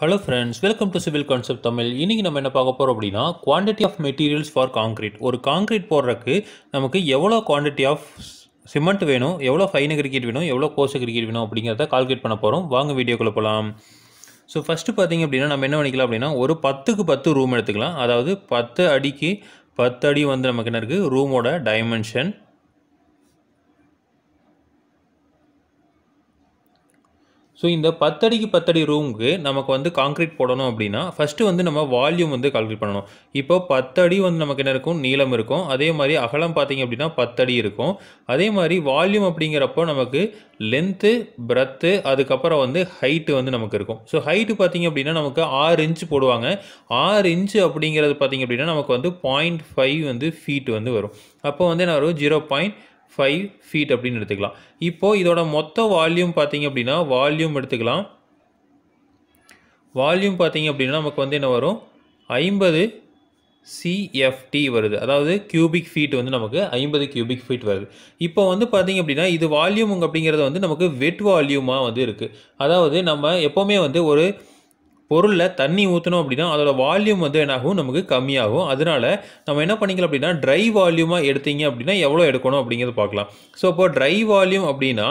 hello friends welcome to civil concept Tamil இன்றைக்கி நம்ம என்ன பார்க்க போகிறோம் அப்படின்னா quantity of materials for concrete ஒரு காங்கிரீட் போடுறதுக்கு நமக்கு எவ்வளோ குவான்டிட்டி ஆஃப் சிமெண்ட் வேணும் எவ்வளோ ஃபைன் கிரிக்கெட் வேணும் எவ்வளோ கோசு கிரிக்கெட் வேணும் அப்படிங்கிறத கால்குலேட் பண்ண போகிறோம் வாங்க வீடியோக்குள்ள போகலாம் ஸோ ஃபஸ்ட்டு பார்த்திங்க அப்படின்னா நம்ம என்ன பண்ணிக்கலாம் அப்படின்னா ஒரு பத்துக்கு பத்து ரூம் எடுத்துக்கலாம் அதாவது பத்து அடிக்கு பத்து அடி வந்து நமக்கு என்ன இருக்குது ரூமோட டைமென்ஷன் ஸோ இந்த பத்தடிக்கு பத்தடி ரூமுக்கு நமக்கு வந்து காங்க்ரீட் போடணும் அப்படின்னா ஃபஸ்ட்டு வந்து நம்ம வால்யூம் வந்து கால்குலேட் பண்ணணும் இப்போ பத்தடி வந்து நமக்கு என்ன இருக்கும் நீளம் இருக்கும் அதே மாதிரி அகலம் பார்த்திங்க அப்படின்னா பத்தடி இருக்கும் அதே மாதிரி வால்யூம் அப்படிங்கிறப்போ நமக்கு லென்த்து பிரத்து அதுக்கப்புறம் வந்து ஹைட்டு வந்து நமக்கு இருக்கும் ஸோ ஹைட்டு பார்த்திங்க அப்படின்னா நமக்கு ஆறு இன்ச்சு போடுவாங்க ஆறு இன்ச்சு அப்படிங்கிறது பார்த்திங்க அப்படின்னா நமக்கு வந்து பாயிண்ட் ஃபைவ் வந்து ஃபீட் வந்து வரும் அப்போ வந்து என்ன வரும் ஜீரோ பாயிண்ட் ஃபைவ் ஃபீட் அப்படின்னு எடுத்துக்கலாம் இப்போது இதோட மொத்த வால்யூம் பார்த்திங்க அப்படின்னா வால்யூம் எடுத்துக்கலாம் வால்யூம் பார்த்திங்க அப்படின்னா நமக்கு வந்து என்ன வரும் ஐம்பது சிஎஃப்டி வருது அதாவது கியூபிக் ஃபீட் வந்து நமக்கு ஐம்பது கியூபிக் ஃபீட் வருது இப்போ வந்து பார்த்திங்க அப்படின்னா இது வால்யூம் அப்படிங்கிறது வந்து நமக்கு வெட் வால்யூமாக வந்து இருக்குது அதாவது நம்ம எப்போவுமே வந்து ஒரு பொருளில் தண்ணி ஊற்றணும் அப்படின்னா அதோடய வால்யூம் வந்து என்னாகும் நமக்கு கம்மியாகும் அதனால் நம்ம என்ன பண்ணிக்கலாம் அப்படின்னா ட்ரை வால்யூமாக எடுத்தீங்க அப்படின்னா எவ்வளோ எடுக்கணும் அப்படிங்கிறத பார்க்கலாம் ஸோ இப்போ ட்ரை வால்யூம் அப்படின்னா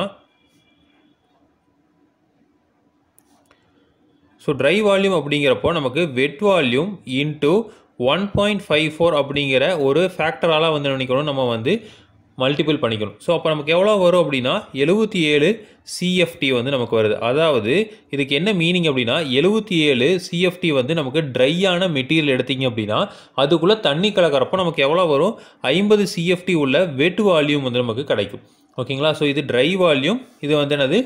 ஸோ ட்ரை வால்யூம் அப்படிங்கிறப்போ நமக்கு wet volume into one point five four அப்படிங்கிற ஒரு ஃபேக்டரால் வந்து நினைக்கணும் நம்ம வந்து மல்டிபிள் பண்ணிக்கணும் ஸோ அப்போ நமக்கு எவ்வளோ வரும் அப்படின்னா எழுபத்தி ஏழு சிஎஃப்டி வந்து நமக்கு வருது அதாவது இதுக்கு என்ன மீனிங் அப்படின்னா எழுபத்தி ஏழு சிஎஃப்டி வந்து நமக்கு ட்ரையான மெட்டீரியல் எடுத்தீங்க அப்படின்னா அதுக்குள்ளே தண்ணி கலக்கிறப்போ நமக்கு எவ்வளோ வரும் ஐம்பது சிஎஃப்டி உள்ள வெட் வால்யூம் வந்து நமக்கு கிடைக்கும் ஓகேங்களா ஸோ இது ட்ரை வால்யூம் இது வந்து என்னது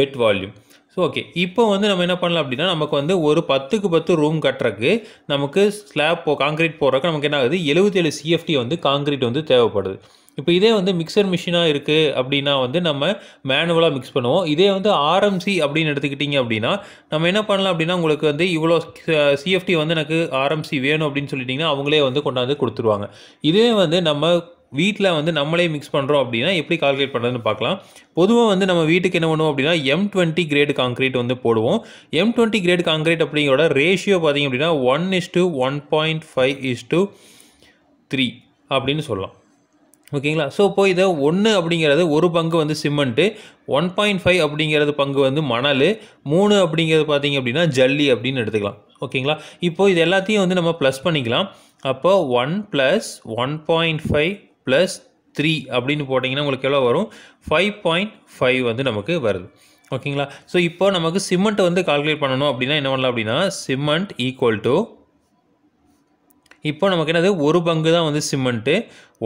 வெட் வால்யூம் ஸோ ஓகே இப்போ வந்து நம்ம என்ன பண்ணலாம் அப்படின்னா நமக்கு வந்து ஒரு பத்துக்கு பத்து ரூம் கட்டுறக்கு நமக்கு ஸ்லாப் காங்கிரீட் போடுறக்கு நமக்கு என்ன ஆகுது எழுபத்தேழு சிஎஃப்டி வந்து காங்கிரீட் வந்து தேவைப்படுது இப்போ இதே வந்து மிக்சர் மிஷினாக இருக்குது அப்படின்னா வந்து நம்ம மேனுவலாக மிக்ஸ் பண்ணுவோம் இதே வந்து ஆர்எம்சி அப்படின்னு எடுத்துக்கிட்டிங்க அப்படின்னா நம்ம என்ன பண்ணலாம் அப்படின்னா உங்களுக்கு வந்து இவ்வளோ சிஎஃப்டி வந்து எனக்கு ஆர்எம்சி வேணும் அப்படின்னு சொல்லிட்டிங்கன்னா அவங்களே வந்து கொண்டாந்து கொடுத்துருவாங்க இதே வந்து நம்ம வீட்டில் வந்து நம்மளே மிக்ஸ் பண்ணுறோம் அப்படின்னா எப்படி கால்குலேட் பண்ணுறதுன்னு பார்க்கலாம் பொதுவாக வந்து நம்ம வீட்டுக்கு என்ன பண்ணுவோம் அப்படின்னா எம் டுவெண்ட்டி கிரேட் காங்கிரீட் வந்து போடுவோம் எம் டுவெண்ட்டி கிரேட் காங்கிரீட் அப்படிங்கிறோட ரேஷியோ பார்த்திங்க அப்படின்னா one is to one point five is to three அப்படின்னு சொல்லலாம் ஓகேங்களா ஸோ இப்போ இதை ஒன்று அப்படிங்கிறது ஒரு பங்கு வந்து சிமெண்ட்டு ஒன் பாயிண்ட் ஃபைவ் அப்படிங்கிறது பங்கு வந்து மணல் மூணு அப்படிங்கிறது பார்த்திங்க அப்படின்னா ஜல்லி அப்படின்னு எடுத்துக்கலாம் ஓகேங்களா இப்போது இது எல்லாத்தையும் வந்து நம்ம ப்ளஸ் பண்ணிக்கலாம் அப்போ one plus one point five plus three அப்படின்னு போட்டிங்கன்னா உங்களுக்கு எவ்வளோ வரும் ஃபைவ் பாயிண்ட் ஃபைவ் வந்து நமக்கு வருது ஓகேங்களா ஸோ இப்போ நமக்கு சிமெண்ட்டை வந்து கால்குலேட் பண்ணணும் அப்படின்னா என்ன பண்ணலாம் அப்படின்னா சிமெண்ட் ஈக்குவல் டு இப்போ நமக்கு என்னது ஒரு பங்கு தான் வந்து சிமெண்ட்டு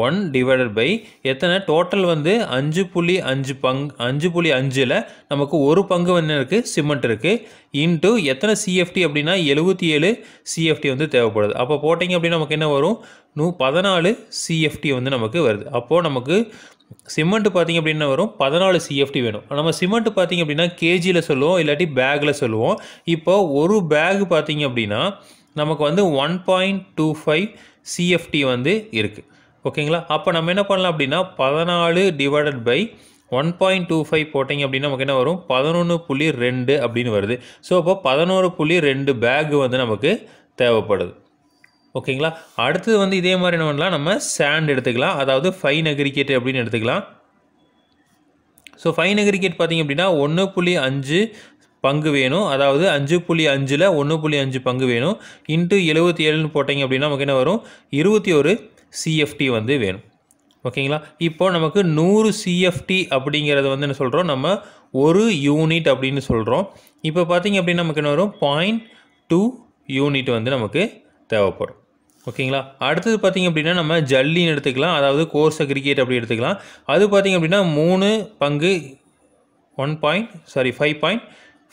ஒன் டிவைடட் பை எத்தனை டோட்டல் வந்து அஞ்சு புள்ளி அஞ்சு பங் அஞ்சு புள்ளி அஞ்சில் நமக்கு ஒரு பங்கு வந்து இருக்குது சிமெண்ட் இருக்குது இன்ட்டு எத்தனை சிஎஃப்டி அப்படின்னா எழுபத்தி ஏழு சிஎஃப்டி வந்து தேவைப்படுது அப்போ போட்டிங்க அப்படின்னா நமக்கு என்ன வரும் நூ பதினாலு சிஎஃப்டி வந்து நமக்கு வருது அப்போது நமக்கு சிமெண்ட் பார்த்திங்க அப்படின்னா வரும் பதினாலு சிஎஃப்டி வேணும் நம்ம சிமெண்ட் பார்த்திங்க அப்படின்னா கேஜியில் சொல்லுவோம் இல்லாட்டி பேக்கில் சொல்லுவோம் இப்போ ஒரு பேக் பார்த்திங்க அப்படின்னா நமக்கு வந்து one point two five CFT வந்து இருக்குது ஓகேங்களா அப்போ நம்ம என்ன பண்ணலாம் அப்படின்னா பதினாலு divided by one point two five போட்டிங்க அப்படின்னா நமக்கு என்ன வரும் பதினொன்று புள்ளி ரெண்டு அப்படின்னு வருது ஸோ அப்போ பதினோரு புள்ளி ரெண்டு பேக் வந்து நமக்கு தேவைப்படுது ஓகேங்களா அடுத்தது வந்து இதே மாதிரி என்ன பண்ணலாம் நம்ம சேண்ட் எடுத்துக்கலாம் அதாவது ஃபைன் அக்ரிகேட் அப்படின்னு எடுத்துக்கலாம் ஸோ ஃபைன் அக்ரிகேட் பார்த்திங்க அப்படின்னா ஒன்று புள்ளி அஞ்சு பங்கு வேணும் அதாவது அஞ்சு புள்ளி அஞ்சில் ஒன்று புள்ளி அஞ்சு பங்கு வேணும் இன்ட்டு எழுபத்தி ஏழுன்னு போட்டிங்க அப்படின்னா நமக்கு என்ன வரும் இருபத்தி ஒரு சிஎஃப்டி வந்து வேணும் ஓகேங்களா இப்போ நமக்கு நூறு சிஎஃப்டி அப்படிங்கிறத வந்து என்ன சொல்கிறோம் நம்ம ஒரு யூனிட் அப்படின்னு சொல்கிறோம் இப்போ பார்த்திங்க அப்படின்னா நமக்கு என்ன வரும் பாயிண்ட் டூ யூனிட் வந்து நமக்கு தேவைப்படும் ஓகேங்களா அடுத்தது பார்த்திங்க அப்படின்னா நம்ம ஜல்லின்னு எடுத்துக்கலாம் அதாவது கோர்ஸ் அக்ரிகேட் அப்படி எடுத்துக்கலாம் அது பார்த்திங்க அப்படின்னா மூணு பங்கு one point sorry five point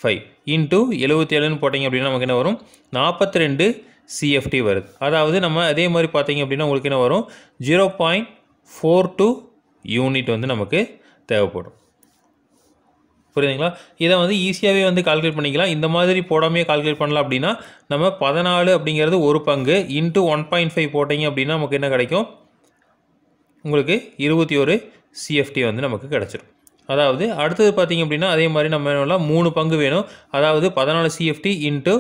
five into ஏழுன்னு போட்டிங்க அப்படின்னா நமக்கு என்ன வரும் நாற்பத்தி ரெண்டு சிஎஃப்டி வருது அதாவது நம்ம அதே மாதிரி பார்த்தீங்க அப்படின்னா உங்களுக்கு என்ன வரும் zero point four two unit வந்து நமக்கு தேவைப்படும் புரியுதுங்களா இதை வந்து ஈஸியாகவே வந்து கால்குலேட் பண்ணிக்கலாம் இந்த மாதிரி போடாமையே கால்குலேட் பண்ணலாம் அப்படின்னா நம்ம பதினாலு அப்படிங்கிறது ஒரு பங்கு இன்ட்டு ஒன் பாயிண்ட் ஃபைவ் போட்டிங்க அப்படின்னா நமக்கு என்ன கிடைக்கும் உங்களுக்கு இருபத்தி ஒரு சிஎஃப்டி வந்து நமக்கு கிடச்சிடும் அதாவது அடுத்தது பார்த்திங்க அப்படின்னா அதே மாதிரி நம்ம என்னெல்லாம் மூணு பங்கு வேணும் அதாவது பதினாலு சிஎஃப்டி இன்ட்டு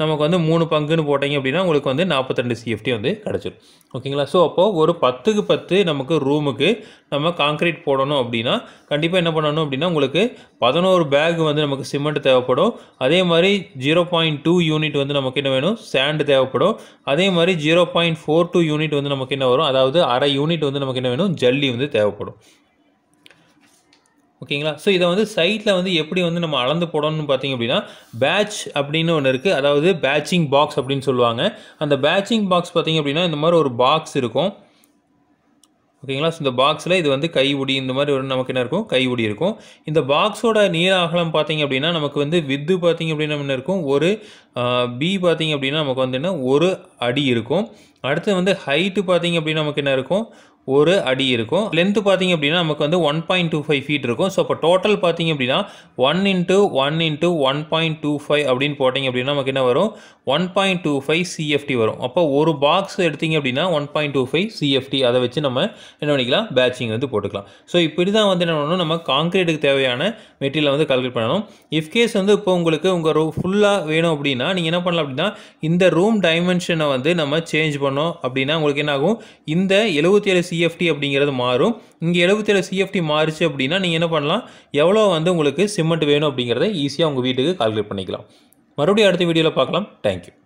நமக்கு வந்து மூணு பங்குன்னு போட்டிங்க அப்படின்னா உங்களுக்கு வந்து நாற்பத்தெண்டு சிஎஃப்டி வந்து கிடச்சிடும் ஓகேங்களா ஸோ அப்போது ஒரு பத்துக்கு பத்து நமக்கு ரூமுக்கு நம்ம காங்க்ரீட் போடணும் அப்படின்னா கண்டிப்பாக என்ன பண்ணணும் அப்படின்னா உங்களுக்கு பதினோரு பேக் வந்து நமக்கு சிமெண்ட் தேவைப்படும் அதே மாதிரி ஜீரோ பாயிண்ட் டூ யூனிட் வந்து நமக்கு என்ன வேணும் சேண்டு தேவைப்படும் அதே மாதிரி zero point four two unit வந்து நமக்கு என்ன வரும் அதாவது அரை யூனிட் வந்து நமக்கு என்ன வேணும் ஜல்லி வந்து தேவைப்படும் ஓகேங்களா ஸோ இதை வந்து சைட்டில் வந்து எப்படி வந்து நம்ம அளந்து போடணும்னு பார்த்தீங்க அப்படின்னா பேட்ச் அப்படின்னு ஒன்று இருக்குது அதாவது பேட்சிங் பாக்ஸ் அப்படின்னு சொல்லுவாங்க அந்த பேட்சிங் பாக்ஸ் பார்த்தீங்க அப்படின்னா இந்த மாதிரி ஒரு பாக்ஸ் இருக்கும் ஓகேங்களா ஸோ இந்த பாக்ஸில் இது வந்து கை உடி இந்த மாதிரி ஒரு நமக்கு என்ன இருக்கும் கை உடி இருக்கும் இந்த பாக்ஸோட நீர் அகலம் பார்த்தீங்க அப்படின்னா நமக்கு வந்து வித்து பார்த்திங்க அப்படின்னா என்ன இருக்கும் ஒரு பி பார்த்தீங்க அப்படின்னா நமக்கு வந்து என்ன ஒரு அடி இருக்கும் அடுத்து வந்து ஹைட்டு பார்த்தீங்க அப்படின்னா நமக்கு என்ன இருக்கும் ஒரு அடி இருக்கும் லென்த்து பார்த்தீங்க அப்படின்னா நமக்கு வந்து one point two five feet இருக்கும் ஸோ இப்போ டோட்டல் பார்த்தீங்க அப்படின்னா one into one into one point two five அப்படின்னு போட்டிங்க அப்படின்னா நமக்கு என்ன வரும் one point two five CFT வரும் அப்போ ஒரு பாக்ஸ் எடுத்திங்க அப்படின்னா one point two five CFT அதை வச்சு நம்ம என்ன பண்ணிக்கலாம் பேட்சிங் வந்து போட்டுக்கலாம் ஸோ இப்படி தான் வந்து என்ன பண்ணணும் நம்ம காங்கிரீட்டுக்கு தேவையான மெட்டீரியல் வந்து கல்குலேட் பண்ணணும் இஃப்கேஸ் வந்து இப்போ உங்களுக்கு உங்கள் ரூ ஃபுல்லாக வேணும் அப்படின்னா நீங்கள் என்ன பண்ணலாம் அப்படின்னா இந்த ரூம் டைமென்ஷனை வந்து நம்ம சேஞ்ச் பண்ணோம் அப்படின்னா உங்களுக்கு என்ன ஆகும் இந்த எழுபத்தி ஏழு சிஎஃப்டி அப்படிங்கிறது மாறும் இங்கே எழுபத்தேழு சிஎஃப்டி மாறுச்சு அப்படின்னா நீங்கள் என்ன பண்ணலாம் எவ்வளோ வந்து உங்களுக்கு சிமெண்ட் வேணும் அப்படிங்கிறத ஈஸியாக உங்கள் வீட்டுக்கு கால்குலேட் பண்ணிக்கலாம் மறுபடியும் அடுத்த வீடியோவில் பார்க்கலாம் தேங்க்யூ